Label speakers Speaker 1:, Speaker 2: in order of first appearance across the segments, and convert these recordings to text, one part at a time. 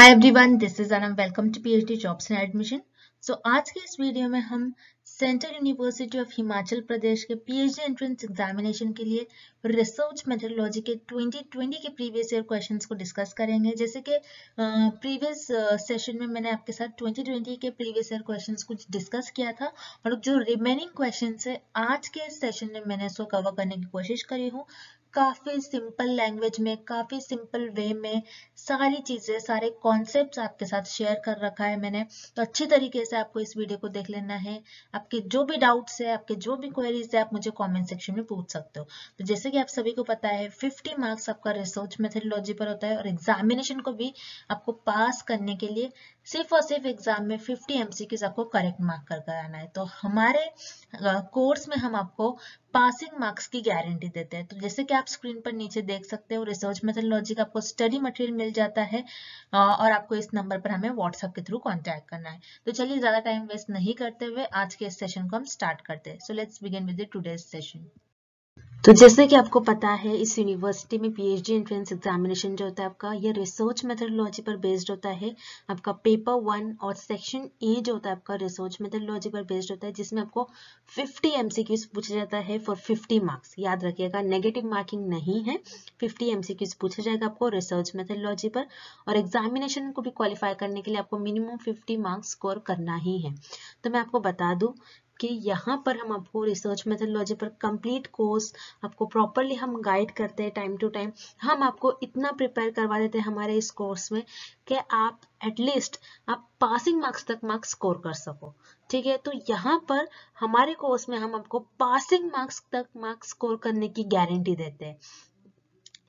Speaker 1: Hi everyone
Speaker 2: this is Anam welcome to PhD jobs and admission so आज के इस वीडियो में हम central university of Himachal Pradesh के पीएचडी एंट्रेंस एग्जामिनेशन के लिए रिसर्च मेथडोलॉजी के 2020 के प्रीवियस ईयर क्वेश्चंस को डिस्कस करेंगे जैसे कि प्रीवियस सेशन में मैंने आपके साथ 2020 के प्रीवियस ईयर क्वेश्चन को डिस्कस किया था और जो रिमेनिंग क्वेश्चन है आज के सेशन में मैंने इसको कवर करने की कोशिश करी हूँ काफ़ी सिंपल लैंग्वेज में काफ़ी सिंपल वे में सारी चीज़ें सारे कॉन्सेप्ट्स आपके साथ शेयर कर रखा है मैंने तो अच्छी तरीके से आपको इस वीडियो को देख लेना है आपके जो भी डाउट्स है आपके जो भी क्वेरीज है आप मुझे कमेंट सेक्शन में पूछ सकते हो तो जैसे कि आप सभी को पता है 50 मार्क्स आपका रिसर्च मेथडोलॉजी पर होता है और एग्जामिनेशन को भी आपको पास करने के लिए सिर्फ और सिर्फ एग्जाम में 50 एमसीक्यूज आपको करेक्ट मार्क कर आना है तो हमारे कोर्स में हम आपको पासिंग मार्क्स की गारंटी देते हैं तो जैसे कि आप स्क्रीन पर नीचे देख सकते हो रिसर्च मेथोलॉजी का आपको स्टडी मटेरियल मिल जाता है और आपको इस नंबर पर हमें व्हाट्सएप के थ्रू कॉन्टैक्ट करना है तो चलिए ज़्यादा टाइम वेस्ट नहीं करते हुए आज के इस सेशन को हम स्टार्ट करते हैं so let's begin with today's session तो जैसे कि आपको पता है इस यूनिवर्सिटी में पीएचडी एंट्रेंस एग्जामिनेशन जो होता है आपका ये रिसर्च मेथडोलॉजी पर बेस्ड होता है आपका पेपर वन और सेक्शन ए जो होता है आपका रिसर्च मेथडोलॉजी पर बेस्ड होता है जिसमें आपको 50 एमसीक्यूज पूछा जाता है फॉर 50 मार्क्स याद रखिएगा नेगेटिव मार्किंग नहीं है फिफ्टी एमसीक्यूज पूछा जाएगा आपको रिसर्च मेथडोलॉजी पर और एग्जामिनेशन को भी क्वालिफाई करने के लिए आपको मिनिमम फिफ्टी मार्क्स स्कोर करना ही है तो मैं आपको बता दूँ कि यहाँ पर हम आपको रिसर्च मेथडोलॉजी पर कंप्लीट कोर्स आपको प्रॉपरली हम गाइड करते हैं टाइम टू टाइम हम आपको इतना प्रिपेयर करवा देते हैं हमारे इस कोर्स में कि आप एटलीस्ट आप पासिंग मार्क्स तक मार्क्स स्कोर कर सको ठीक है तो यहाँ पर हमारे कोर्स में हम आपको पासिंग मार्क्स तक मार्क्स स्कोर करने की गारंटी देते हैं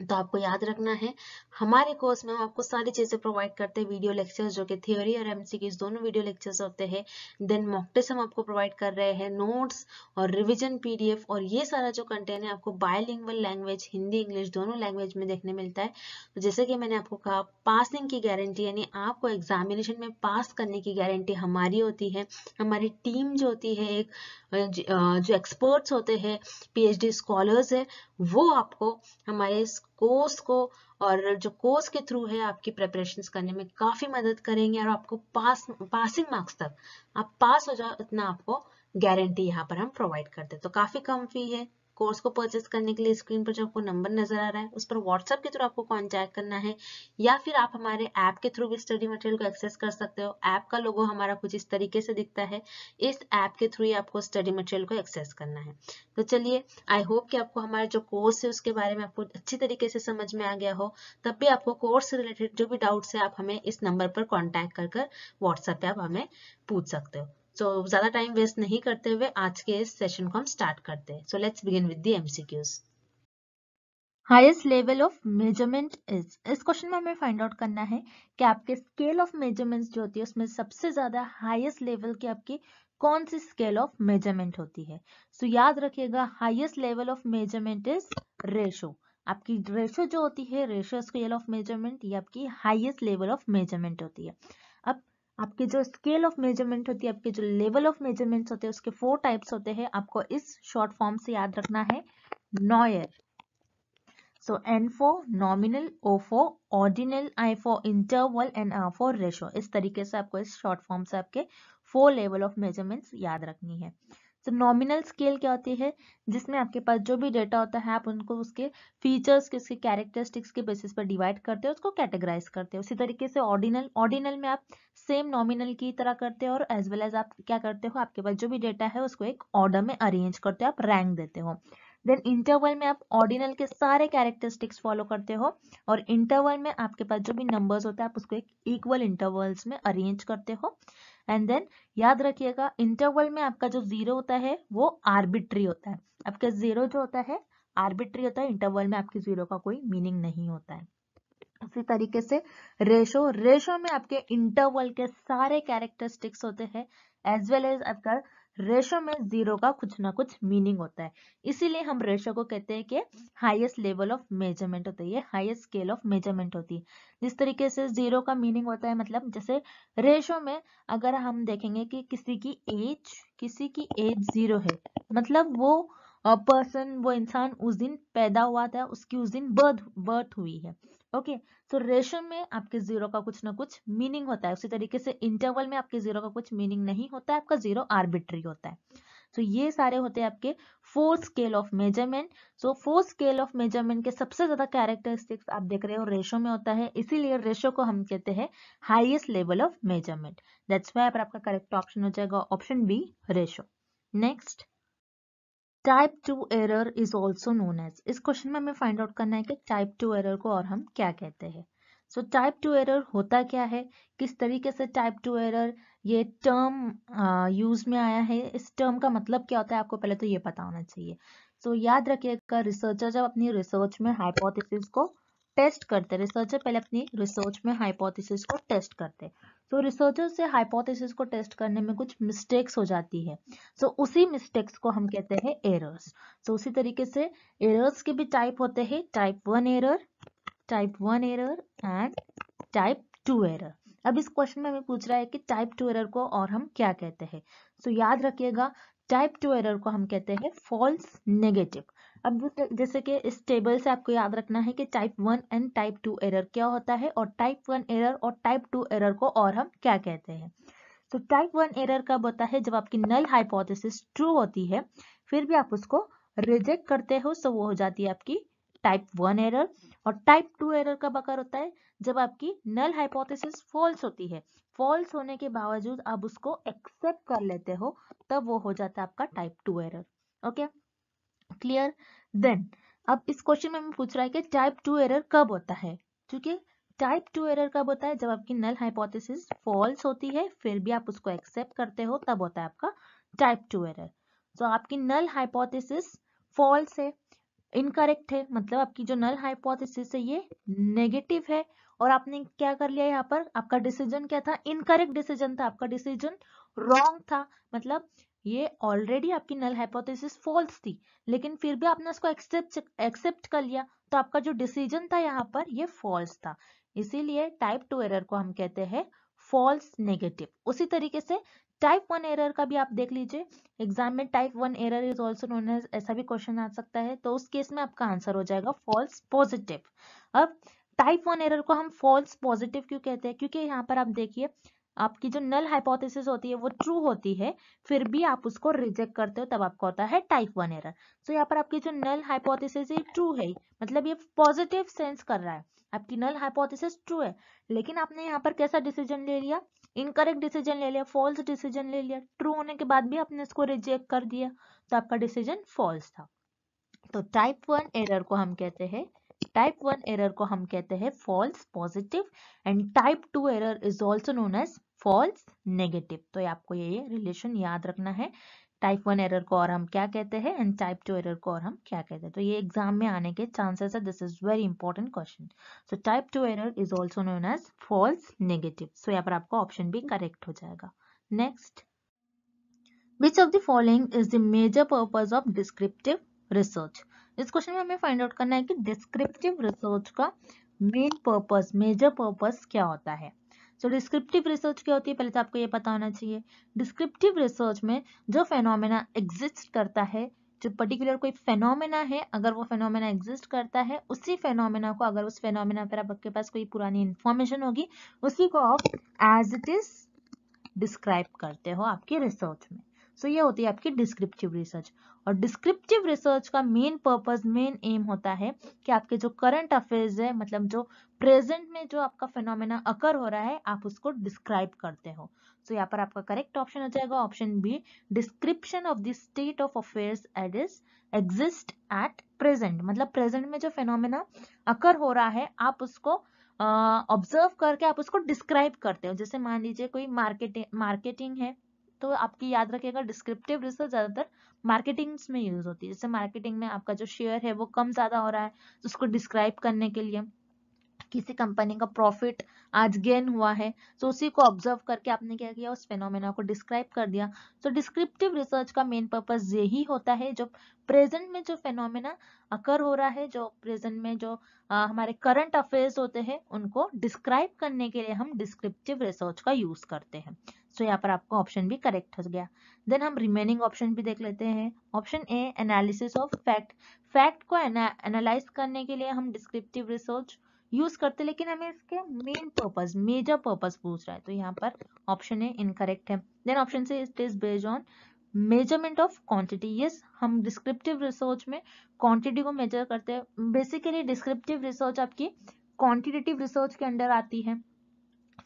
Speaker 2: तो आपको याद रखना है हमारे कोर्स में हम आपको सारी चीज़ें प्रोवाइड करते हैं वीडियो लेक्चर्स जो कि थियोरी और एमसीक्यूज दोनों वीडियो लेक्चर्स होते हैं देन मॉक टेस्ट हम आपको प्रोवाइड कर रहे हैं नोट्स और रिवीजन पीडीएफ और ये सारा जो कंटेंट है आपको बायोलिंग लैंग्वेज हिंदी इंग्लिश दोनों लैंग्वेज में देखने मिलता है तो जैसे कि मैंने आपको कहा पासिंग की गारंटी यानी आपको एग्जामिनेशन में पास करने की गारंटी हमारी होती है हमारी टीम जो होती है एक जो एक्सपर्ट्स होते हैं पी स्कॉलर्स है वो आपको हमारे कोर्स को और जो कोर्स के थ्रू है आपकी प्रेपरेशन करने में काफी मदद करेंगे और आपको पास पासिंग मार्क्स तक आप पास हो जाओ इतना आपको गारंटी यहाँ पर हम प्रोवाइड करते तो काफी कम फी है कोर्स को परचेस करने के लिए स्क्रीन पर जो आपको नंबर नजर आ रहा है उस पर व्हाट्सएप के थ्रू आपको कॉन्टैक्ट करना है या फिर आप हमारे ऐप के थ्रू भी स्टडी मटेरियल को एक्सेस कर सकते हो ऐप का लोगो हमारा कुछ इस तरीके से दिखता है इस ऐप के थ्रू ही आपको स्टडी मटेरियल को एक्सेस करना है तो चलिए आई होप कि आपको हमारा जो कोर्स है उसके बारे में आपको अच्छी तरीके से समझ में आ गया हो तब भी आपको कोर्स से रिलेटेड जो भी डाउट्स है आप हमें इस नंबर पर कॉन्टैक्ट कर व्हाट्सएप पे आप हमें पूछ सकते हो तो ज्यादा टाइम वेस्ट नहीं करते हुए आज के इस सेशन को हम स्टार्ट करते हैं so let's begin with the MCQs highest level of measurement is इस क्वेश्चन में हमें फाइंड आउट करना है कि आपके स्केल ऑफ मेजरमेंट्स जो होती है उसमें सबसे ज्यादा हाईएस्ट लेवल की आपकी कौन सी स्केल ऑफ मेजरमेंट होती है सो so, याद रखिएगा highest level of measurement is ratio आपकी रेशो जो होती है रेशो स्केल ऑफ मेजरमेंट ये आपकी हाईएस्ट लेवल ऑफ मेजरमेंट होती है अब आपके जो स्केल ऑफ मेजरमेंट होती है आपके जो लेवल ऑफ मेजरमेंट होते हैं उसके फोर टाइप्स होते हैं आपको इस शॉर्ट फॉर्म से याद रखना है NOIR so N for nominal O for ordinal I for interval and R for ratio इस तरीके से आपको इस शॉर्ट फॉर्म से आपके फोर लेवल ऑफ मेजरमेंट्स याद रखनी है तो नॉमिनल स्केल क्या होती है जिसमें आपके पास जो भी डेटा होता है आप उनको उसके फीचर्स के उसके कैरेक्टरिस्टिक्स के बेसिस पर डिवाइड करते हो उसको कैटेगराइज करते हो उसी तरीके से ऑर्डिनल ऑर्डिनल में आप सेम नॉमिनल की तरह करते हो और एज वेल एज आप क्या करते हो आपके पास जो भी डेटा है उसको एक ऑर्डर में अरेंज करते हो आप रैंक देते हो देन इंटरवल में आप ऑर्डिनल के सारे कैरेक्टरिस्टिक्स फॉलो करते हो और इंटरवल में आपके पास जो भी नंबर्स होते हैं आप उसको एक इक्वल इंटरवल्स में अरेंज करते हो एंड देन याद रखिएगा इंटरवल में आपका जो जीरो होता है वो आर्बिट्री होता है आपका जीरो जो होता है आर्बिट्री होता है इंटरवल में आपके जीरो का कोई मीनिंग नहीं होता है उसी तरीके से रेशो रेशो में आपके इंटरवल के सारे कैरेक्टरिस्टिक्स होते हैं एज वेल एज आपका रेशो में जीरो का कुछ ना कुछ मीनिंग होता है इसीलिए हम रेशो को कहते हैं कि हाईएस्ट लेवल ऑफ मेजरमेंट होता है ये हाईएस्ट स्केल ऑफ मेजरमेंट होती है जिस तरीके से जीरो का मीनिंग होता है मतलब जैसे रेशो में अगर हम देखेंगे कि किसी की एज किसी की एज जीरो है मतलब वो पर्सन वो इंसान उस दिन पैदा हुआ था उसकी उस दिन बर्थ बर्थ हुई है ओके सो तो रेशो में आपके जीरो का कुछ ना कुछ मीनिंग होता है उसी तरीके से इंटरवल में आपके जीरो का कुछ मीनिंग नहीं होता है आपका जीरो आर्बिट्री होता है सो तो so, ये सारे होते हैं आपके four scale of measurement so four scale of measurement के सबसे ज्यादा कैरेक्टरिस्टिक्स आप देख रहे हो रेशो में होता है इसीलिए रेशो को हम कहते हैं highest level of measurement that's why पर आपका करेक्ट ऑप्शन हो जाएगा option B ratio next type two error is also known as इस क्वेश्चन में हमें फाइंड आउट करना है कि टाइप टू एरर को और हम क्या कहते हैं सो टाइप टू एरर होता क्या है किस तरीके से टाइप टू एरर ये टर्म यूज में आया है इस टर्म का मतलब क्या होता है आपको पहले तो ये पता होना चाहिए सो so, याद रखिएगा रिसर्चर जब अपनी रिसर्च में हाइपोथेसिस को टेस्ट करते रिसर्चर पहले अपनी रिसर्च में हाइपोथेसिस को टेस्ट करते हैं सो तो रिसर्चर्स से हाइपोथेसिस को टेस्ट करने में कुछ मिस्टेक्स हो जाती है सो so, उसी मिस्टेक्स को हम कहते हैं एरर्स सो so, उसी तरीके से एरर्स के भी टाइप होते हैं type one error type one error and type two error अब इस क्वेश्चन में हमें पूछ रहा है कि टाइप टू एरर को और हम क्या कहते हैं सो so, याद रखिएगा टाइप टू एरर को हम कहते हैं फॉल्स नेगेटिव अब जैसे कि इस टेबल से आपको याद रखना है कि type one and type two error क्या होता है और टाइप वन एरर और टाइप टू एरर को और हम क्या कहते हैं तो टाइप वन एरर कब होता है जब आपकी नल हाइपोथेसिस ट्रू होती है फिर भी आप उसको रिजेक्ट करते हो सो वो हो जाती है आपकी टाइप वन एरर और टाइप टू एरर कब अकर होता है जब आपकी नल हाइपोथेसिस फॉल्स होती है फॉल्स होने के बावजूद आप उसको एक्सेप्ट कर लेते हो तब वो हो जाता है आपका type two error okay okay? Clear then अब इस क्वेश्चन में हमें पूछ रहा है कि टाइप टू एरर कब होता है ठीक है टाइप टू एरर कब होता है जब आपकी नल हाइपोथेसिस फॉल्स होती है फिर भी आप उसको एक्सेप्ट करते हो तब होता है आपका टाइप टू एरर तो आपकी नल हाइपोथेसिस फॉल्स है इनकरेक्ट है मतलब आपकी जो नल हाइपोथेसिस है ये नेगेटिव है और आपने क्या कर लिया यहाँ पर आपका डिसीजन क्या था इनकरेक्ट डिसीजन था आपका डिसीजन रॉन्ग था मतलब ये ऑलरेडी आपकी नल हाइपोथेसिस फॉल्स थी लेकिन फिर भी आपने उसको एक्सेप्ट एक्सेप्ट कर लिया तो आपका जो डिसीजन था यहाँ पर ये फॉल्स था इसीलिए टाइप टू एरर को हम कहते हैं फॉल्स नेगेटिव उसी तरीके से टाइप वन एरर का भी आप देख लीजिए एग्जाम में type one error is also known as ऐसा भी क्वेश्चन आ सकता है तो उस केस में आपका आंसर हो जाएगा फॉल्स पॉजिटिव अब टाइप वन एरर को हम फॉल्स पॉजिटिव क्यों कहते हैं क्योंकि यहाँ पर आप देखिए आपकी जो नल हाइपोथेसिस होती है वो ट्रू होती है फिर भी आप उसको रिजेक्ट करते हो तब आपको होता है टाइप वन एरर सो यहाँ पर आपकी जो नल हाइपोथेसिस ये ट्रू है मतलब ये पॉजिटिव सेंस कर रहा है आपकी नल हाइपोथेसिस ट्रू है लेकिन आपने यहाँ पर कैसा डिसीजन ले लिया इनकरेक्ट डिसीजन ले लिया फॉल्स डिसीजन ले लिया ट्रू होने के बाद भी आपने इसको रिजेक्ट कर दिया तो आपका डिसीजन फॉल्स था तो टाइप वन एरर को हम कहते हैं टाइप वन एरर को हम कहते हैं false positive and type two error is also known as false negative तो आपको ये रिलेशन याद रखना है टाइप वन एरर को और हम क्या कहते हैं एंड टाइप टू एरर को और हम क्या कहते हैं तो ये एग्जाम में आने के चांसेस है this is very important question so type two error is also known as false negative so यहाँ पर आपका ऑप्शन भी करेक्ट हो जाएगा next which of the following is the major purpose of descriptive research इस question में हमें find out करना है कि डिस्क्रिप्टिव रिसर्च का मेन पर्पस मेजर पर्पस क्या होता है सो डिस्क्रिप्टिव रिसर्च क्या होती है पहले तो आपको ये पता होना चाहिए डिस्क्रिप्टिव रिसर्च में जो फेनोमेना एग्जिस्ट करता है जो पर्टिकुलर कोई फेनोमेना है अगर वो फेनोमेना एग्जिस्ट करता है उसी फेनोमेना को अगर उस फेनोमेना पर आपके पास कोई पुरानी इन्फॉर्मेशन होगी उसी को आप एज इट इज डिस्क्राइब करते हो आपके रिसर्च में सो तो ये होती है आपकी डिस्क्रिप्टिव रिसर्च और डिस्क्रिप्टिव रिसर्च का मेन पर्पज मेन एम होता है कि आपके जो करंट अफेयर्स है मतलब जो प्रेजेंट में जो आपका फेनोमेना अकर हो रहा है आप उसको डिस्क्राइब करते हो सो so, यहाँ पर आपका करेक्ट ऑप्शन हो जाएगा option B description of the state of affairs at is exist at present मतलब प्रेजेंट में जो फेनोमेना अकर हो रहा है आप उसको ऑब्जर्व uh, करके आप उसको डिस्क्राइब करते हो जैसे मान लीजिए कोई मार्केटिंग मार्केटिंग है तो आपकी याद रखिएगा डिस्क्रिप्टिव रिसर्च ज़्यादातर मार्केटिंग्स में यूज़ होती है जैसे मार्केटिंग में आपका जो शेयर है वो कम ज़्यादा हो रहा है तो उसको डिस्क्राइब करने के लिए किसी कंपनी का प्रॉफिट आज गेन हुआ है तो उसी को ऑब्जर्व करके आपने क्या किया उस फेनोमेना को डिस्क्राइब कर दिया तो डिस्क्रिप्टिव रिसर्च का मेन पर्पज यही होता है जो प्रेजेंट में जो फेनोमेना अकर हो रहा है जो प्रेजेंट में जो आ, हमारे करंट अफेयर्स होते हैं उनको डिस्क्राइब करने के लिए हम डिस्क्रिप्टिव रिसर्च का यूज करते हैं सो तो so, यहाँ पर आपको ऑप्शन भी करेक्ट हो गया देन हम रिमेनिंग ऑप्शन भी देख लेते हैं option A analysis of fact fact को एनालाइज करने के लिए हम डिस्क्रिप्टिव रिसर्च यूज करते लेकिन हमें इसके मेन पर्पज मेजर पर्पज पूछ रहा है तो यहाँ पर ऑप्शन ए इनकरेक्ट है then option C it is based on measurement of quantity yes हम डिस्क्रिप्टिव रिसर्च में क्वांटिटी को मेजर करते हैं बेसिकली डिस्क्रिप्टिव रिसर्च आपकी क्वांटिटेटिव रिसर्च के अंडर आती है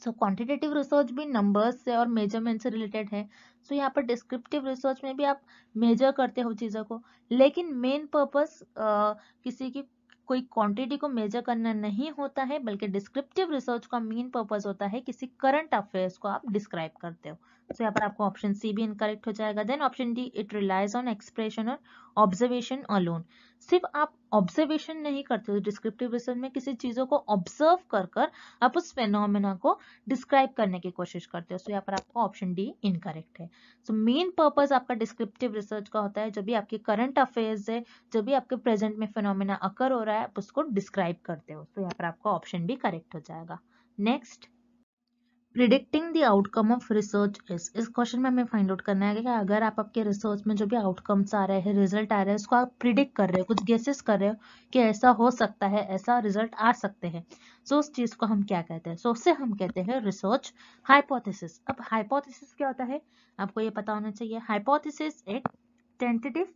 Speaker 2: सो क्वांटिटेटिव रिसर्च भी नंबर्स से और मेजरमेंट से रिलेटेड है सो so, यहाँ पर डिस्क्रिप्टिव रिसर्च में भी आप मेजर करते हो चीज़ों को लेकिन मेन पर्पज uh, किसी की कोई क्वांटिटी को मेजर करना नहीं होता है बल्कि डिस्क्रिप्टिव रिसर्च का मेन पर्पज होता है किसी करंट अफेयर्स को आप डिस्क्राइब करते हो सो तो यहाँ पर आपको ऑप्शन सी भी इनकरेक्ट हो जाएगा then option D it relies on expression और ऑब्जर्वेशन अलोन सिर्फ आप ऑब्जर्वेशन नहीं करते हो डिस्क्रिप्टिव रिसर्च में किसी चीज़ों को ऑब्जर्व कर कर आप उस फेनोमिना को डिस्क्राइब करने की कोशिश करते हो सो यहाँ पर आपका ऑप्शन डी इनकरेक्ट है सो मेन पर्पज आपका डिस्क्रिप्टिव रिसर्च का होता है जो भी आपके करंट अफेयर्स है जो भी आपके प्रेजेंट में फेनोमिना अकर हो रहा है आप उसको डिस्क्राइब करते हो सो यहाँ पर आपका ऑप्शन भी करेक्ट हो जाएगा next predicting the outcome of research is इस क्वेश्चन में हमें फाइंड आउट करना है कि अगर आप आपके रिसर्च में जो भी आउटकम्स आ रहे हैं रिजल्ट आ रहे हैं उसको आप प्रिडिक्ट कर रहे हो कुछ गेसेस कर रहे हो कि ऐसा हो सकता है ऐसा रिजल्ट आ सकते हैं सो so, उस चीज़ को हम क्या कहते हैं सो so, उससे हम कहते हैं रिसर्च हाइपोथिस अब हाइपोथिस क्या होता है आपको ये पता होना चाहिए हाइपोथिस एक टेंटेटिव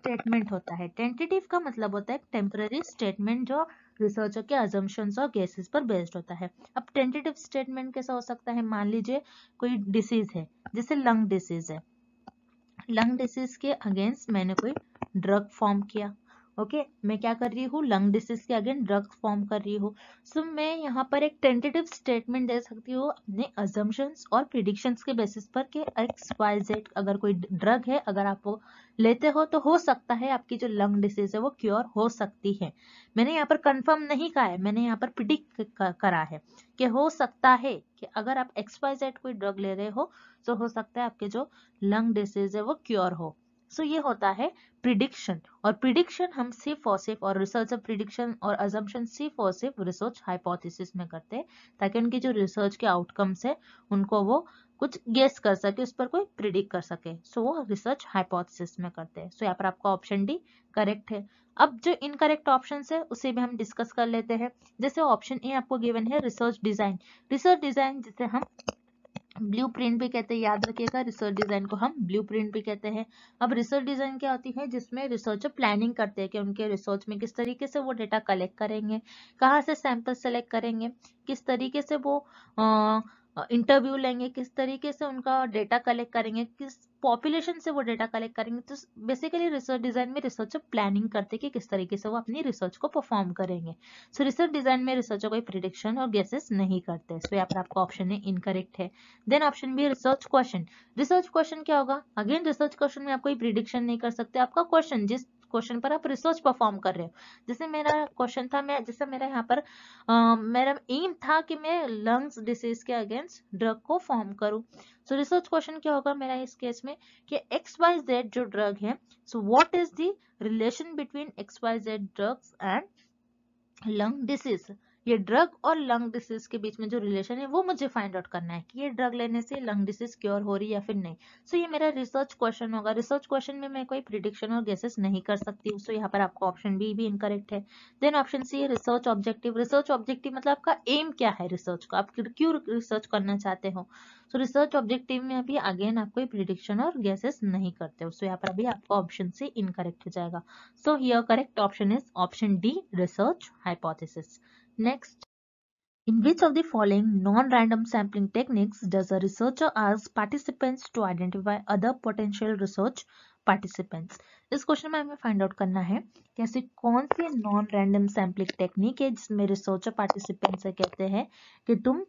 Speaker 2: स्टेटमेंट होता है टेंटेटिव का मतलब होता है टेम्पररी स्टेटमेंट जो रिसर्चर के अजम्पन्स और गैसेस पर बेस्ड होता है अब टेंटेटिव स्टेटमेंट कैसा हो सकता है मान लीजिए कोई डिसीज है जैसे लंग डिसीज है लंग डिसीज के अगेंस्ट मैंने कोई ड्रग फॉर्म किया ओके okay? मैं क्या कर रही हूँ लंग डिसीज के अगेन ड्रग्स फॉर्म कर रही हूँ सो so, मैं यहाँ पर एक टेंटेटिव स्टेटमेंट दे सकती हूँ अपने अजम्पन्स और प्रिडिक्शंस के बेसिस पर कि एक्स वाई जेड अगर कोई ड्रग है अगर आप वो लेते हो तो हो सकता है आपकी जो लंग डिसीज है वो क्योर हो सकती है मैंने यहाँ पर कन्फर्म नहीं कहा है मैंने यहाँ पर प्रिडिक्ट करा है कि हो सकता है कि अगर आप एक्स वाई जेड कोई ड्रग ले रहे हो तो हो सकता है आपके जो लंग डिसीज है वो क्योर हो सो so, ये होता है प्रिडिक्शन और प्रिडिक्शन हम सिर्फ और सिर्फ और रिसर्च ऑफ प्रिडिक्शन और अजम्पन सिर्फ और सिर्फ रिसर्च हाइपोथेसिस में करते हैं ताकि उनके जो रिसर्च के आउटकम्स है उनको वो कुछ गेस कर सके उस पर कोई प्रिडिक्ट कर सके सो so, वो रिसर्च हाइपोथेसिस में करते हैं सो so, यहाँ पर आपका ऑप्शन डी करेक्ट है अब जो इनकरेक्ट ऑप्शन है उसे भी हम डिस्कस कर लेते हैं जैसे ऑप्शन ए आपको गिवन है रिसर्च डिजाइन रिसर्च डिजाइन जिसे हम ब्लू प्रिंट भी कहते हैं याद रखिएगा रिसर्च डिज़ाइन को हम ब्लू प्रिंट भी कहते हैं अब रिसर्च डिज़ाइन क्या होती है जिसमें रिसर्चर प्लानिंग करते हैं कि उनके रिसर्च में किस तरीके से वो डेटा कलेक्ट करेंगे कहाँ से सैंपल सेलेक्ट करेंगे किस तरीके से वो आ, इंटरव्यू लेंगे किस तरीके से उनका डेटा कलेक्ट करेंगे किस पॉपुलेशन से वो डेटा कलेक्ट करेंगे तो बेसिकली रिसर्च डिजाइन में रिसर्चर प्लानिंग करते कि किस तरीके से वो अपनी रिसर्च को परफॉर्म करेंगे सो रिसर्च डिजाइन में रिसर्चर कोई प्रिडिक्शन और गेसेस नहीं करते सो यहाँ पर आपका ऑप्शन है इनकरेक्ट है then option B research question research question क्या होगा अगेन रिसर्च क्वेश्चन में आप कोई प्रिडिक्शन नहीं कर सकते आपका क्वेश्चन जिस क्वेश्चन पर आप रिसर्च परफॉर्म कर रहे हो जैसे मेरा क्वेश्चन था मैं जैसे मेरा यहाँ पर आ, मेरा एम था कि मैं लंग्स डिसीज के अगेंस्ट ड्रग को फॉर्म करूँ सो रिसर्च क्वेश्चन क्या होगा मेरा इस केस में कि एक्स वाई जेड जो ड्रग है so what is the relation between X Y Z drugs and lung disease ये ड्रग और लंग डिसीज के बीच में जो रिलेशन है वो मुझे फाइंड आउट करना है कि ये ड्रग लेने से लंग डिसीज क्योर हो रही है या फिर नहीं सो so, ये मेरा रिसर्च क्वेश्चन होगा रिसर्च क्वेश्चन में मैं कोई प्रिडिक्शन और गेसेस नहीं कर सकती सो so, यहाँ पर आपका ऑप्शन बी भी इनकरेक्ट है then option C research objective research objective मतलब आपका एम क्या है रिसर्च का आप क्यों रिसर्च करना चाहते हो सो रिसर्च ऑब्जेक्टिव में अभी अगेन आप कोई प्रिडिक्शन और गेसेस नहीं करते हो सो यहाँ पर अभी आपका ऑप्शन सी इनकरेक्ट हो जाएगा so here correct option is option D research hypothesis Next, in which of the following non-random sampling techniques does a researcher ask participants to identify other potential research participants? इस question में हमें find out करना है कि ऐसी कौन सी non random sampling technique है जिसमें रिसर्चर पार्टिसिपेंट से कहते हैं कि तुम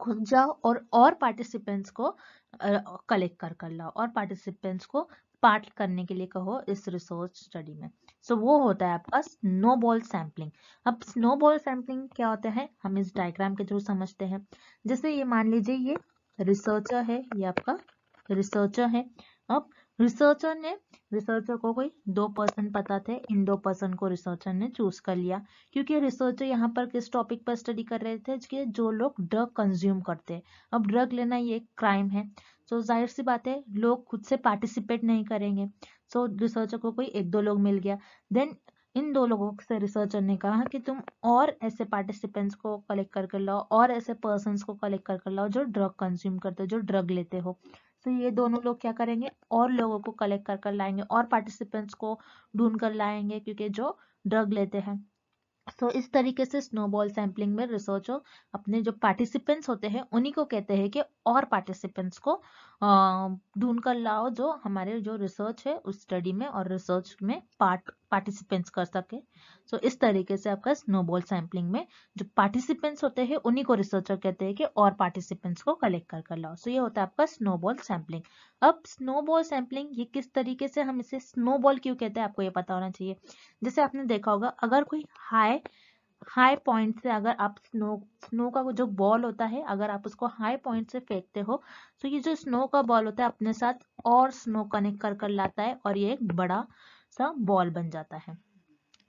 Speaker 2: खुद जाओ और और पार्टिसिपेंट्स को कलेक्ट कर कर लाओ और पार्टिसिपेंट्स को पार्ट करने के लिए कहो इस रिसर्च स्टडी में सो so, वो होता है आपका स्नो बॉल सैम्पलिंग अब स्नो बॉल सैम्पलिंग क्या होता है हम इस डायग्राम के थ्रू समझते हैं जैसे ये मान लीजिए ये रिसर्चर है ये आपका रिसर्चर है अब रिसर्चर ने रिसर्चर को कोई दो पर्सन पता थे इन दो पर्सन को रिसर्चर ने चूज कर लिया क्योंकि रिसर्चर यहाँ पर किस टॉपिक पर स्टडी कर रहे थे कि जो लोग ड्रग कंज्यूम करते हैं अब ड्रग लेना ये क्राइम है तो जाहिर सी बात है लोग खुद से पार्टिसिपेट नहीं करेंगे सो रिसर्चर को कोई एक दो लोग मिल गया देन इन दो लोगों से रिसर्चर ने कहा कि तुम और ऐसे पार्टिसिपेंट्स को कलेक्ट कर लाओ और ऐसे पर्सन को कलेक्ट कर लाओ जो ड्रग कंज्यूम करते हो जो ड्रग लेते हो तो ये दोनों लोग क्या करेंगे और लोगों को कलेक्ट कर कर लाएंगे और पार्टिसिपेंट्स को ढूंढ कर लाएंगे क्योंकि जो ड्रग लेते हैं सो so, इस तरीके से स्नोबॉल सैम्पलिंग में रिसर्चर अपने जो पार्टिसिपेंट्स होते हैं उन्हीं को कहते हैं कि और पार्टिसिपेंट्स को ढूंढ कर लाओ जो हमारे जो रिसर्च है उस स्टडी में और रिसर्च में पार्ट पार्टिसिपेंट्स कर सके सो so, इस तरीके से आपका स्नोबॉल सैम्पलिंग में जो पार्टिसिपेंट्स होते हैं उन्हीं को रिसर्चर कहते हैं कि और पार्टिसिपेंट्स को कलेक्ट कर कर लाओ सो so, ये होता है आपका स्नोबॉल सैम्पलिंग अब स्नोबॉल सैम्पलिंग ये किस तरीके से हम इसे स्नोबॉल क्यों कहते हैं आपको ये पता होना चाहिए जैसे आपने देखा होगा अगर कोई हाई हाई पॉइंट से अगर आप स्नो स्नो का जो बॉल होता है अगर आप उसको हाई पॉइंट से फेंकते हो तो ये जो स्नो का बॉल होता है अपने साथ और स्नो कनेक्ट कर कर लाता है और ये एक बड़ा सा बॉल बन जाता है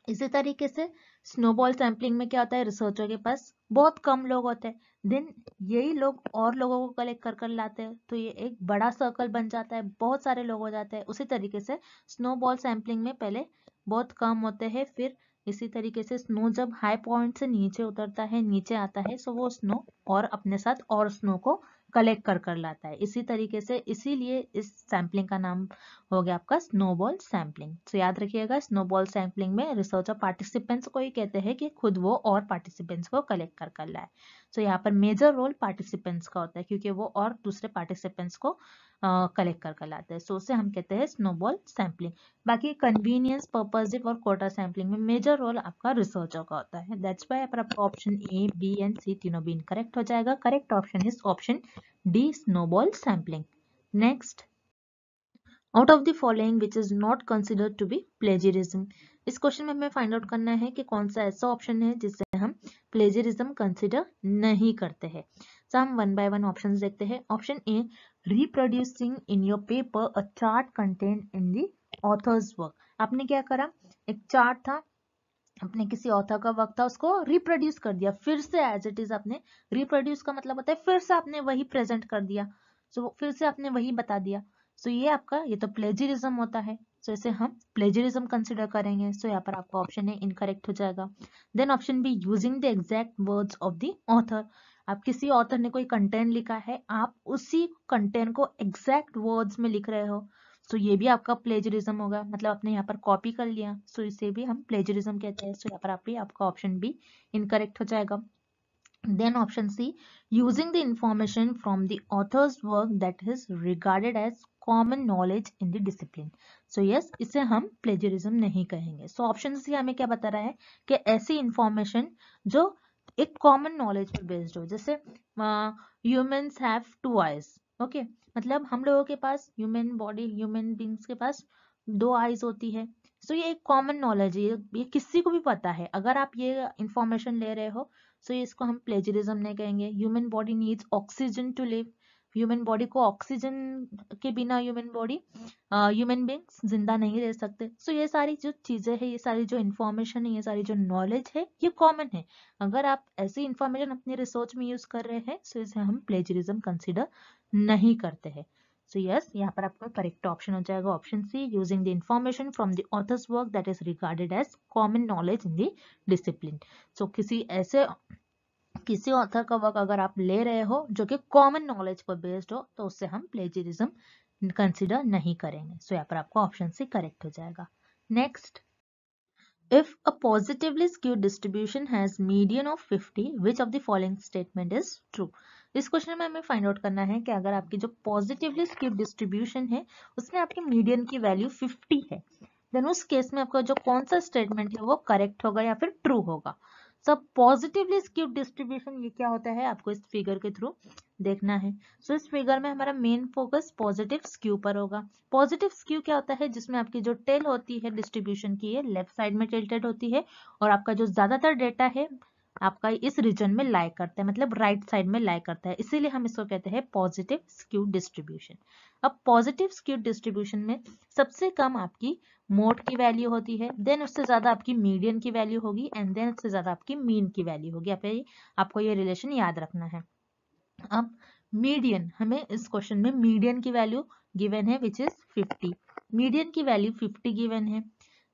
Speaker 2: इसी तरीके से स्नोबॉल सैम्पलिंग में क्या होता है रिसर्चर के पास बहुत कम लोग होते हैं दिन यही लोग और लोगों को कलेक्ट कर कर लाते हैं तो ये एक बड़ा सर्कल बन जाता है बहुत सारे लोग हो जाते हैं उसी तरीके से स्नोबॉल सैम्पलिंग में पहले बहुत कम होते हैं फिर इसी तरीके से स्नो जब हाई पॉइंट से नीचे उतरता है नीचे आता है सो वो स्नो और अपने साथ और स्नो को कलेक्ट कर कर लाता है इसी तरीके से इसीलिए इस सैम्पलिंग का नाम हो गया आपका स्नोबॉल सैम्पलिंग तो याद रखिएगा स्नोबॉल सैम्पलिंग में रिसर्चर पार्टिसिपेंट्स को ही कहते हैं कि खुद वो और पार्टिसिपेंट्स को कलेक्ट कर कर लाए सो यहाँ पर मेजर रोल पार्टिसिपेंट्स का होता है क्योंकि वो और दूसरे पार्टिसिपेंट्स को कलेक्ट कर कर लाते हैं सो so, उसे हम कहते हैं स्नोबॉल सैम्पलिंग बाकी कन्वीनियंस पर्पजिव और कोटा सैम्पलिंग में मेजर रोल आपका रिसर्चर का होता है दैट्स वाई आपका option A B and C तीनों भी इनकरेक्ट हो जाएगा correct option is option D snowball sampling next out of the following which is not considered to be plagiarism इस क्वेश्चन में हमें फाइंड आउट करना है कि कौन सा ऐसा ऑप्शन है जिससे हम प्लेजरिज्म कंसिडर नहीं करते हैं सो हम वन बाय वन ऑप्शन देखते हैं option A reproducing in your paper a chart content in the author's work आपने क्या करा एक चार्ट था अपने किसी ऑथर का वर्क था उसको रिप्रोड्यूस कर दिया फिर से एज इट इज आपने रिप्रोड्यूस का मतलब होता है फिर से आपने वही प्रेजेंट कर दिया सो so, फिर से आपने वही बता दिया सो ये आपका ये तो प्लेजरिज्म होता है सो इसे हम प्लेजरिज्म कंसिडर करेंगे सो यहाँ पर आपका ऑप्शन है इनकरेक्ट हो जाएगा then option B using the exact words of the author आप किसी ऑथर ने कोई कंटेंट लिखा है आप उसी कंटेंट को एग्जैक्ट वर्ड्स में लिख रहे हो सो so, ये भी आपका प्लेजरिज्म होगा मतलब आपने यहाँ पर कॉपी कर लिया सो so, इसे भी हम प्लेजरिज्म कहते हैं सो so, यहाँ पर आप भी आपका ऑप्शन बी इनकरेक्ट हो जाएगा Then option C, using the information from the author's work that is regarded as common knowledge in the discipline so yes इसे हम प्लेजरिज्म नहीं कहेंगे सो ऑप्शन सी हमें क्या बता रहा है कि ऐसी इंफॉर्मेशन जो एक कॉमन नॉलेज पर बेस्ड हो जैसे humans have two eyes okay मतलब हम लोगों के पास ह्यूमन बॉडी ह्यूमन बींग्स के पास दो आइज होती है सो so, ये एक कॉमन नॉलेज है ये किसी को भी पता है अगर आप ये इंफॉर्मेशन ले रहे हो सो तो so, इसको हम प्लेजरिज्म नहीं कहेंगे human body needs oxygen to live human body को ऑक्सीजन के बिना ह्यूमन बॉडी ह्यूमन बींग्स जिंदा नहीं रह सकते सो so, ये सारी जो चीज़ें हैं ये सारी जो इन्फॉर्मेशन है ये सारी जो नॉलेज है ये कॉमन है अगर आप ऐसी इन्फॉर्मेशन अपने रिसर्च में यूज़ कर रहे हैं सो तो so इसे हम प्लेजरिज्म कंसिडर नहीं करते हैं सो यस यहाँ पर आपका करेक्ट ऑप्शन हो जाएगा option C using the information from the author's work that is regarded as common knowledge in the discipline so किसी ऐसे किसी ऑथर का वर्क अगर आप ले रहे हो जो कि कॉमन नॉलेज पर बेस्ड हो तो उससे हम प्लेजरिज्म कंसिडर नहीं करेंगे सो so, यहाँ पर आपका ऑप्शन सी करेक्ट हो जाएगा next If a positively skewed distribution has median of 50, which of the following statement is true? इस क्वेश्चन में हमें फाइंड आउट करना है कि अगर आपकी जो पॉजिटिवली स्क्यू डिस्ट्रीब्यूशन है उसमें आपकी मीडियम की वैल्यू फिफ्टी है देन उस केस में आपका जो कौन सा स्टेटमेंट है वो करेक्ट होगा या फिर ट्रू होगा सो पॉजिटिवली स्क्यू डिस्ट्रीब्यूशन ये क्या होता है आपको इस फिगर के थ्रू देखना है सो so, इस फिगर में हमारा मेन फोकस पॉजिटिव स्क्यू पर होगा पॉजिटिव स्क्यू क्या होता है जिसमें आपकी जो टेल होती है डिस्ट्रीब्यूशन की ये लेफ्ट साइड में टेल्टेड होती है और आपका जो ज्यादातर डेटा है आपका इस रीजन में लाइक करता है मतलब राइट right साइड में लाइक करता है इसीलिए हम इसको कहते हैं पॉजिटिव स्क्यू डिस्ट्रीब्यूशन अब पॉजिटिव स्क्यू डिस्ट्रीब्यूशन में सबसे कम आपकी मोड की वैल्यू होती है देन उससे ज़्यादा आपकी मीडियन की वैल्यू होगी एंड देन उससे ज़्यादा आपकी मीन की वैल्यू होगी आप आपको ये रिलेशन याद रखना है अब मीडियन हमें इस क्वेश्चन में मीडियन की वैल्यू गिवन है विच इज़ फिफ्टी मीडियन की वैल्यू फिफ्टी गिवन है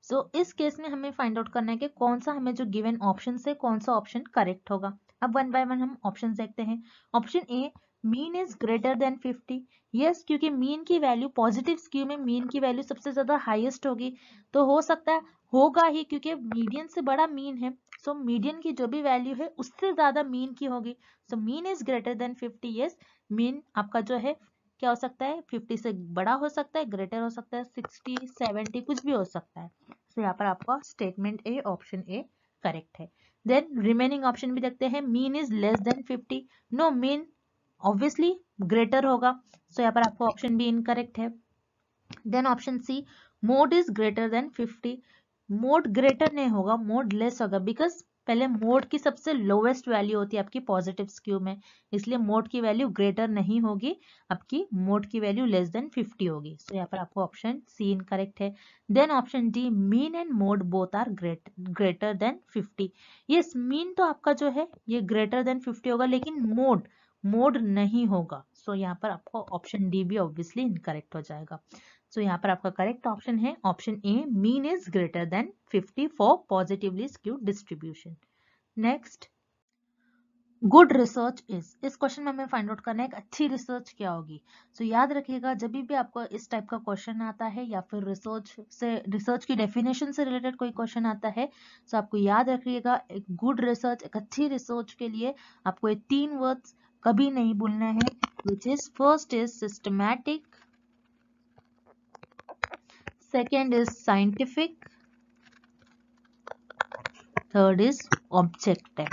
Speaker 2: सो so, इस केस में हमें फाइंड आउट करना है कि कौन सा हमें जो गिवन ऑप्शन है कौन सा ऑप्शन करेक्ट होगा अब वन बाय वन हम ऑप्शन देखते हैं option A mean is greater than 50 yes क्योंकि मीन की वैल्यू पॉजिटिव स्क्यू में मीन की वैल्यू सबसे ज्यादा हाईएस्ट होगी तो हो सकता है होगा ही क्योंकि मीडियन से बड़ा मीन है सो so, मीडियन की जो भी वैल्यू है उससे ज्यादा मीन की होगी so mean is greater than 50 yes mean आपका जो है क्या हो सकता है फिफ्टी से बड़ा हो सकता है ग्रेटर हो सकता है सिक्सटी सेवेंटी कुछ भी हो सकता है सो यहाँ पर आपका statement A option A correct है देन रिमेनिंग ऑप्शन भी देखते हैं mean is less than fifty no mean obviously greater होगा सो यहाँ पर आपका ऑप्शन बी इनकरेक्ट है then option C mode is greater than fifty mode greater नहीं होगा मोड लेस होगा बिकॉज पहले मोड की सबसे लोवेस्ट वैल्यू होती है आपकी पॉजिटिव स्क्यू में इसलिए मोड की वैल्यू ग्रेटर नहीं होगी आपकी मोड की वैल्यू लेस देन 50 होगी सो so, यहाँ पर आपको ऑप्शन सी इनकरेक्ट है then option D mean and mode both are great greater than 50 ये मीन तो आपका जो है ये ग्रेटर देन 50 होगा लेकिन मोड मोड नहीं होगा सो so, यहाँ पर आपको ऑप्शन डी भी ऑब्वियसली इनकरेक्ट हो जाएगा सो तो यहाँ पर आपका करेक्ट ऑप्शन है option A mean is greater than 50 for positively skew distribution next good research is इस क्वेश्चन में हमें फाइंड आउट करना है अच्छी रिसर्च क्या होगी सो so, याद रखिएगा जब भी आपको इस टाइप का क्वेश्चन आता है या फिर रिसर्च से रिसर्च की डेफिनेशन से रिलेटेड कोई क्वेश्चन आता है सो तो so आपको याद रखिएगा एक गुड रिसर्च एक अच्छी रिसर्च के लिए आपको ये तीन वर्ड्स कभी नहीं भूलना है which is first is systematic second is scientific third is objective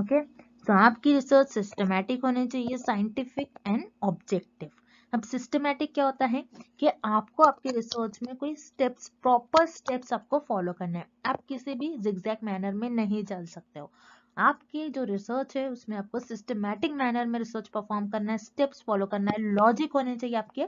Speaker 2: okay तो आपकी रिसर्च सिस्टमैटिक होनी चाहिए साइंटिफिक एंड ऑब्जेक्टिव अब सिस्टमैटिक क्या होता है कि आपको आपके रिसर्च में कोई स्टेप्स प्रॉपर स्टेप्स आपको फॉलो करने हैं आप किसी भी जिग्जैक मैनर में नहीं चल सकते हो आपकी जो रिसर्च है उसमें आपको सिस्टमैटिक मैनर में रिसर्च परफॉर्म करना है स्टेप्स फॉलो करना है लॉजिक होने चाहिए आपके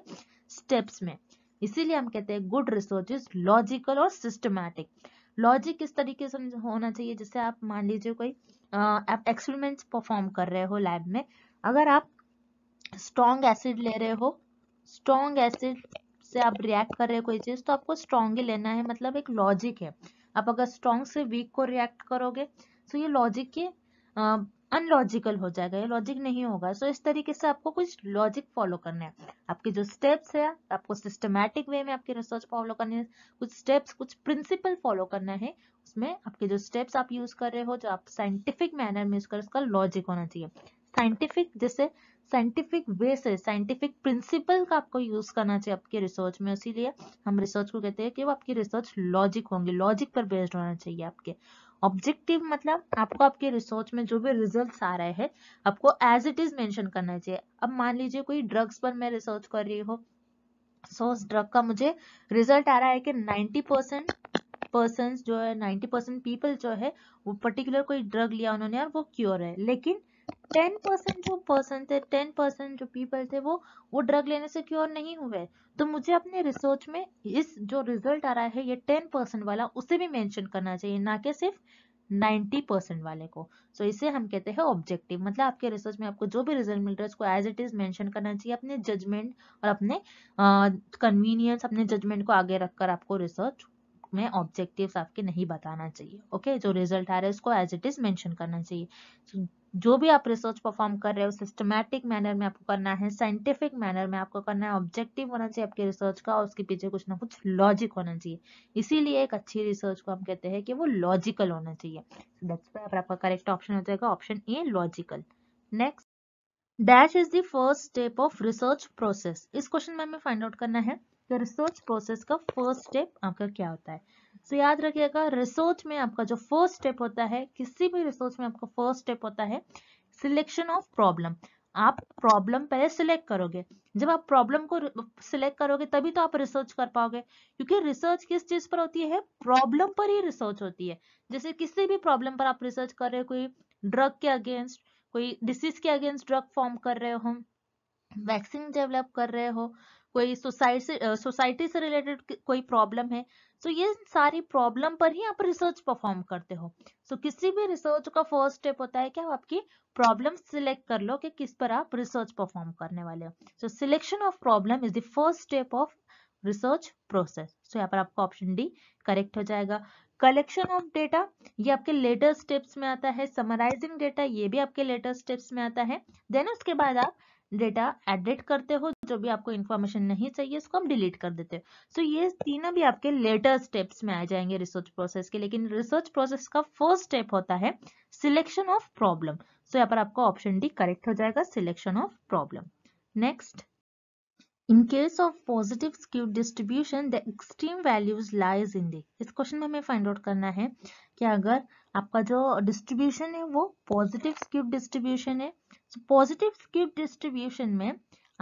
Speaker 2: स्टेप्स में इसीलिए हम कहते हैं गुड रिसर्च इज लॉजिकल और सिस्टमैटिक लॉजिक किस तरीके से होना चाहिए जैसे आप मान लीजिए कोई आप एक्सपेरिमेंट्स परफॉर्म कर रहे हो लैब में अगर आप स्ट्रॉन्ग एसिड ले रहे हो स्ट्रॉन्ग एसिड से आप रिएक्ट कर रहे हो कोई चीज़ तो आपको स्ट्रॉन्ग ही लेना है मतलब एक लॉजिक है आप अगर स्ट्रॉन्ग से वीक को रिएक्ट करोगे सो तो ये लॉजिक के अनलॉजिकल हो जाएगा ये लॉजिक नहीं होगा सो so, इस तरीके से आपको कुछ लॉजिक फॉलो करना है आपके जो स्टेप्स है आपको सिस्टमैटिक वे में आपके रिसर्च फॉलो करने कुछ स्टेप्स कुछ प्रिंसिपल फॉलो करना है उसमें आपके जो स्टेप्स आप यूज कर रहे हो जो आप साइंटिफिक मैनर में यूज कर उसका लॉजिक होना चाहिए साइंटिफिक जैसे साइंटिफिक वे से साइंटिफिक प्रिंसिपल का आपको यूज करना चाहिए आपके रिसर्च में इसीलिए हम रिसर्च को कहते हैं कि वो आपकी रिसर्च लॉजिक होंगे लॉजिक पर बेस्ड होना चाहिए आपके ऑब्जेक्टिव मतलब आपको आपके रिसर्च में जो भी रिजल्ट्स आ रहे हैं आपको एज इट इज मेंशन करना चाहिए अब मान लीजिए कोई ड्रग्स पर मैं रिसर्च कर रही हूँ सो उस ड्रग का मुझे रिजल्ट आ रहा है कि 90 परसेंट पर्सन जो है 90 परसेंट पीपल जो है वो पर्टिकुलर कोई ड्रग लिया उन्होंने और वो क्योर है लेकिन टेन परसेंट जो पर्सन थे टेन परसेंट जो पीपल थे वो वो ड्रग लेने से क्योर नहीं हुए तो मुझे अपने रिसर्च में इस जो रिजल्ट आ रहा है ये टेन परसेंट वाला उसे भी मेंशन करना चाहिए ना कि सिर्फ नाइन्टी परसेंट वाले को सो so, इसे हम कहते हैं ऑब्जेक्टिव मतलब आपके रिसर्च में आपको जो भी रिजल्ट मिल रहा है उसको एज इट इज मैंशन करना चाहिए अपने जजमेंट और अपने कन्वीनियंस uh, अपने जजमेंट को आगे रखकर आपको रिसर्च में ऑब्जेक्टिव आपके नहीं बताना चाहिए ओके जो रिजल्ट आ रहा है उसको एज इट इज मैंशन करना चाहिए जो भी आप रिसर्च परफॉर्म कर रहे हो सिस्टमैटिक मैनर में आपको करना है साइंटिफिक मैनर में आपको करना है ऑब्जेक्टिव होना चाहिए आपके रिसर्च का और उसके पीछे कुछ ना कुछ लॉजिक होना चाहिए इसीलिए एक अच्छी रिसर्च को हम कहते हैं कि वो लॉजिकल होना चाहिए दैट्स so आपका करेक्ट ऑप्शन हो जाएगा option A logical next dash is the first step of research process इस क्वेश्चन में हमें फाइंड आउट करना है तो रिसर्च प्रोसेस का फर्स्ट स्टेप आपका क्या होता है सो so, याद रखिएगा रिसर्च में आपका जो फर्स्ट स्टेप होता है किसी भी रिसर्च में आपका फर्स्ट स्टेप होता है सिलेक्शन ऑफ प्रॉब्लम आप प्रॉब्लम पहले सिलेक्ट करोगे जब आप प्रॉब्लम को सिलेक्ट करोगे तभी तो आप रिसर्च कर पाओगे क्योंकि रिसर्च किस चीज पर होती है प्रॉब्लम पर ही रिसर्च होती है जैसे किसी भी प्रॉब्लम पर आप रिसर्च कर रहे हो कोई ड्रग के अगेंस्ट कोई डिसीज के अगेंस्ट ड्रग फॉर्म कर रहे हो वैक्सीन डेवलप कर रहे हो कोई सोसाइटी से सोसाइटी से रिलेटेड कोई प्रॉब्लम है सो तो so ये सारी प्रॉब्लम पर ही आप रिसर्च परफॉर्म करते हो सो तो so किसी भी रिसर्च का फर्स्ट स्टेप होता है कि आप आपकी प्रॉब्लम सिलेक्ट कर लो कि किस पर आप रिसर्च परफॉर्म करने वाले हो सो तो selection of problem is the first step of research process so यहाँ पर आपका ऑप्शन डी करेक्ट हो जाएगा कलेक्शन ऑफ डेटा ये आपके लेटर स्टेप्स में आता है समराइजिंग डेटा ये भी आपके लेटर स्टेप्स में आता है देन उसके बाद आप डेटा एडिट करते हो जो भी आपको इन्फॉर्मेशन नहीं चाहिए उसको हम डिलीट कर देते हो सो so, ये तीनों भी आपके लेटर स्टेप्स में आ जाएंगे रिसर्च प्रोसेस के लेकिन रिसर्च प्रोसेस का फर्स्ट स्टेप होता है सिलेक्शन ऑफ प्रॉब्लम सो यहाँ पर आपका ऑप्शन डी करेक्ट हो जाएगा selection of problem next in case of positive skewed distribution the extreme values lies in the इस क्वेश्चन में हमें फाइंड आउट करना है कि अगर आपका जो डिस्ट्रीब्यूशन है वो पॉजिटिव स्क्यूड डिस्ट्रीब्यूशन है सो पॉजिटिव स्क्यूड डिस्ट्रीब्यूशन में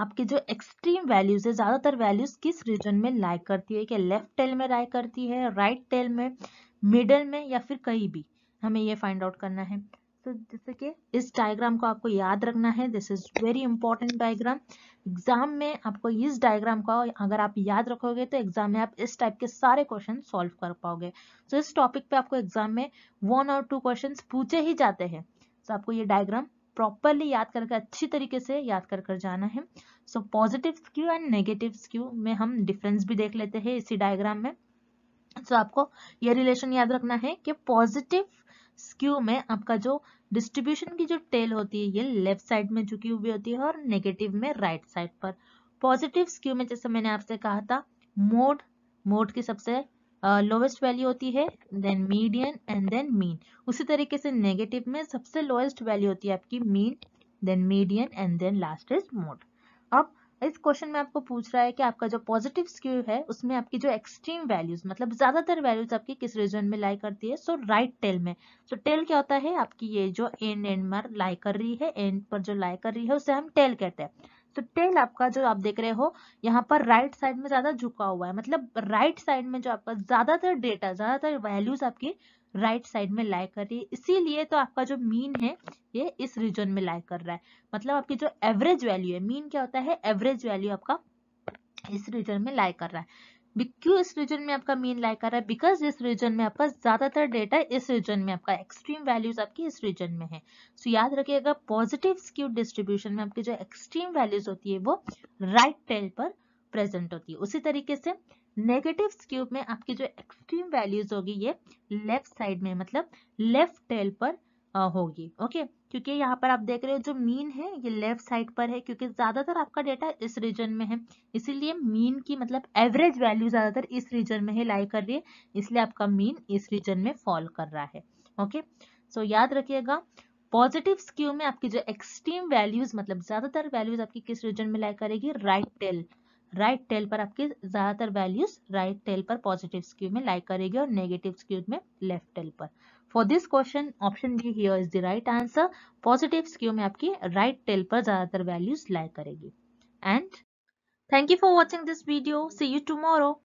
Speaker 2: आपके जो एक्सट्रीम वैल्यूज है ज्यादातर वैल्यूज किस रीजन में लाइक करती है कि लेफ्ट टेल में लाइक करती है राइट right टेल में मिडल में या फिर कहीं भी हमें ये फाइंड आउट करना है तो जैसे कि इस डायग्राम को आपको याद रखना है this is very important diagram exam में आपको इस डायग्राम को अगर आप याद रखोगे तो एग्जाम में आप इस टाइप के सारे क्वेश्चन सॉल्व कर पाओगे सो so, इस टॉपिक पे आपको एग्जाम में वन और टू क्वेश्चन पूछे ही जाते हैं सो so, आपको ये डायग्राम प्रॉपरली याद करके अच्छी तरीके से याद कर कर जाना है so positive skew and negative skew में हम डिफरेंस भी देख लेते हैं इसी डायग्राम में सो so, आपको ये रिलेशन याद रखना है कि पॉजिटिव स्क्यू में आपका जो डिस्ट्रीब्यूशन की जो टेल होती है ये लेफ्ट साइड में झुकी हुई होती है और नेगेटिव में राइट right साइड पर पॉजिटिव स्क्यू में जैसे मैंने आपसे कहा था मोड मोड की सबसे लोवेस्ट वैल्यू होती है then median and then mean उसी तरीके से नेगेटिव में सबसे लोएस्ट वैल्यू होती है आपकी mean then median and then last is mode अब इस क्वेश्चन में आपको पूछ रहा है कि आपका जो पॉजिटिव स्क्यू है उसमें आपकी जो एक्सट्रीम वैल्यूज मतलब ज्यादातर वैल्यूज आपकी किस रीजन में लाई करती है सो राइट टेल में सो so, टेल क्या होता है आपकी ये जो एंड एंड मार लाई कर रही है एंड पर जो लाई कर रही है उसे हम टेल कहते हैं तो टेल आपका जो आप देख रहे हो यहाँ पर राइट right साइड में ज्यादा झुका हुआ है मतलब राइट right साइड में जो आपका ज्यादातर डेटा ज्यादातर वैल्यूज आपकी राइट right साइड में लाई कर रही है इसीलिए तो आपका जो मीन है ये इस रीजन में लाई कर रहा है मतलब आपकी जो एवरेज वैल्यू है मीन क्या होता है एवरेज वैल्यू आपका इस रीजन में लाई कर रहा है क्यों इस रीजन में आपका मीन लाई कर रहा है बिकॉज इस रीजन में आपका ज्यादातर डेटा इस रीजन में आपका एक्सट्रीम वैल्यूज आपकी इस रीजन में है सो so, याद रखिएगा पॉजिटिव स्क्यू डिस्ट्रीब्यूशन में आपकी जो एक्सट्रीम वैल्यूज होती है वो राइट right टेल पर प्रेजेंट होती है उसी तरीके से नेगेटिव स्क्यूब में आपकी जो एक्सट्रीम वैल्यूज होगी ये लेफ्ट साइड में मतलब लेफ्ट टेल पर होगी ओके क्योंकि यहाँ पर आप देख रहे हो जो मीन है ये लेफ्ट साइड पर है क्योंकि ज्यादातर आपका डेटा इस रीजन में है इसीलिए मीन की मतलब एवरेज वैल्यू ज्यादातर इस रीजन में है लाई कर रही है इसलिए आपका मीन इस रीजन में फॉल कर रहा है ओके सो so, याद रखिएगा पॉजिटिव स्क्यू में आपकी जो एक्सट्रीम वैल्यूज मतलब ज्यादातर वैल्यूज आपकी किस रीजन में लाई करेगी right right tail right tail पर आपकी ज़्यादातर वैल्यूज राइट टेल पर पॉजिटिव स्क्यू में लाइक करेगी और नेगेटिव स्क्यू में लेफ्ट टेल पर for this question option B here is the right answer positive skew में आपकी राइट टेल पर ज़्यादातर वैल्यूज लाइक करेगी and thank you for watching this video see you tomorrow